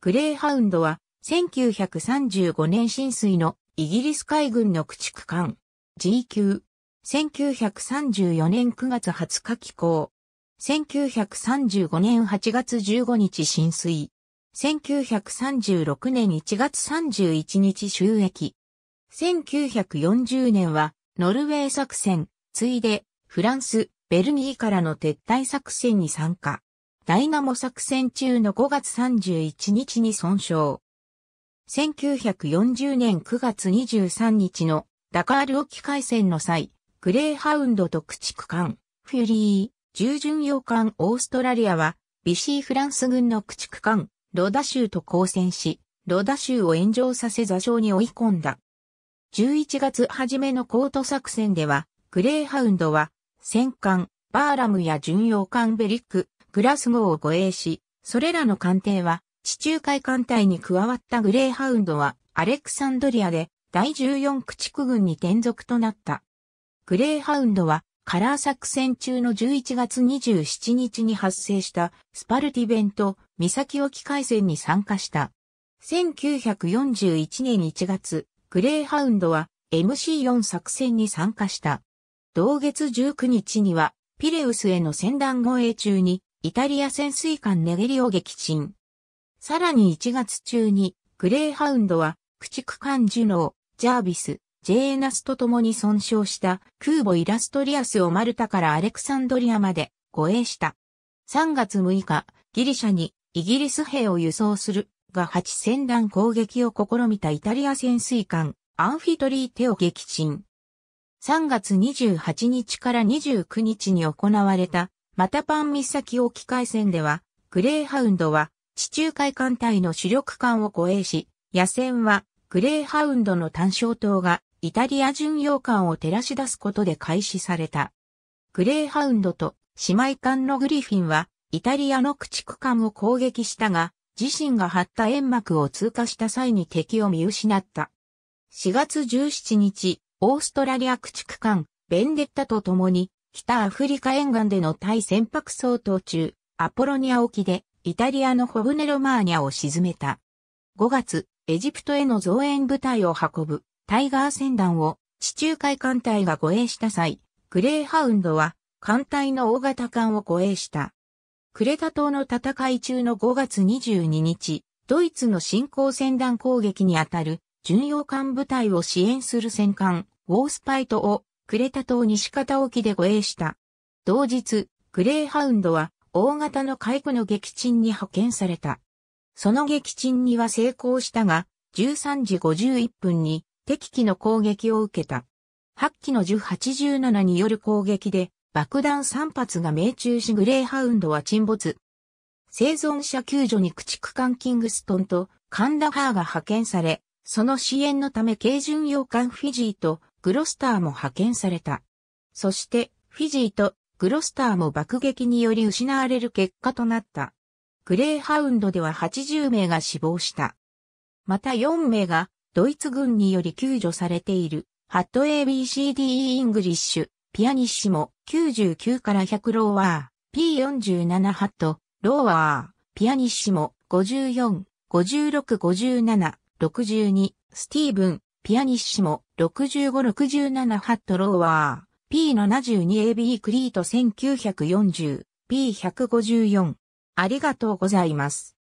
グレーハウンドは1935年浸水のイギリス海軍の駆逐艦 G 級。1934年9月20日寄港。1935年8月15日浸水。1936年1月31日収益。1940年はノルウェー作戦、ついでフランス、ベルギーからの撤退作戦に参加。ダイナモ作戦中の5月31日に損傷。1940年9月23日のダカール沖海戦の際、グレーハウンドと駆逐艦、フュリー、従巡洋艦オーストラリアは、ビシーフランス軍の駆逐艦、ロダ州と交戦し、ロダ州を炎上させ座礁に追い込んだ。11月初めのコート作戦では、グレーハウンドは、戦艦、バーラムや巡洋艦ベリック、グラスゴーを護衛し、それらの艦艇は地中海艦隊に加わったグレーハウンドはアレクサンドリアで第14駆逐軍に転属となった。グレーハウンドはカラー作戦中の11月27日に発生したスパルティベント岬沖海戦に参加した。1941年1月、グレーハウンドは MC4 作戦に参加した。同月19日にはピレウスへの船団護衛中にイタリア潜水艦ネゲリを撃沈。さらに1月中に、グレーハウンドは、駆逐艦ジュノー、ジャービス、ジェーナスと共に損傷した空母イラストリアスをマルタからアレクサンドリアまで護衛した。3月6日、ギリシャにイギリス兵を輸送するが8戦団攻撃を試みたイタリア潜水艦アンフィトリーテを撃沈。3月28日から29日に行われたまたパン岬沖海戦では、グレーハウンドは地中海艦隊の主力艦を護衛し、野戦はグレーハウンドの単焦灯がイタリア巡洋艦を照らし出すことで開始された。グレーハウンドと姉妹艦のグリフィンはイタリアの駆逐艦を攻撃したが、自身が張った煙幕を通過した際に敵を見失った。4月17日、オーストラリア駆逐艦ベンデッタと共に北アフリカ沿岸での対船舶相当中、アポロニア沖でイタリアのホブネロマーニャを沈めた。5月、エジプトへの増援部隊を運ぶタイガー船団を地中海艦隊が護衛した際、グレーハウンドは艦隊の大型艦を護衛した。クレタ島の戦い中の5月22日、ドイツの進行船団攻撃にあたる巡洋艦部隊を支援する戦艦ウォースパイトをクレタ島西方沖で護衛した。同日、グレーハウンドは大型の海区の撃沈に派遣された。その撃沈には成功したが、13時51分に敵機の攻撃を受けた。8機の1087による攻撃で爆弾3発が命中しグレーハウンドは沈没。生存者救助に駆逐艦キングストンとカンダハーが派遣され、その支援のため軽巡洋艦フィジーとグロスターも派遣された。そして、フィジーとグロスターも爆撃により失われる結果となった。グレーハウンドでは80名が死亡した。また4名がドイツ軍により救助されているハット ABCDE イングリッシュ、ピアニッシモ99から100ローワー、P47 ハット、ローワー、ピアニッシモ54、56、57、62、スティーブン、ピアニッシモ、6567ハットローワー、P72AB クリート1940、P154。ありがとうございます。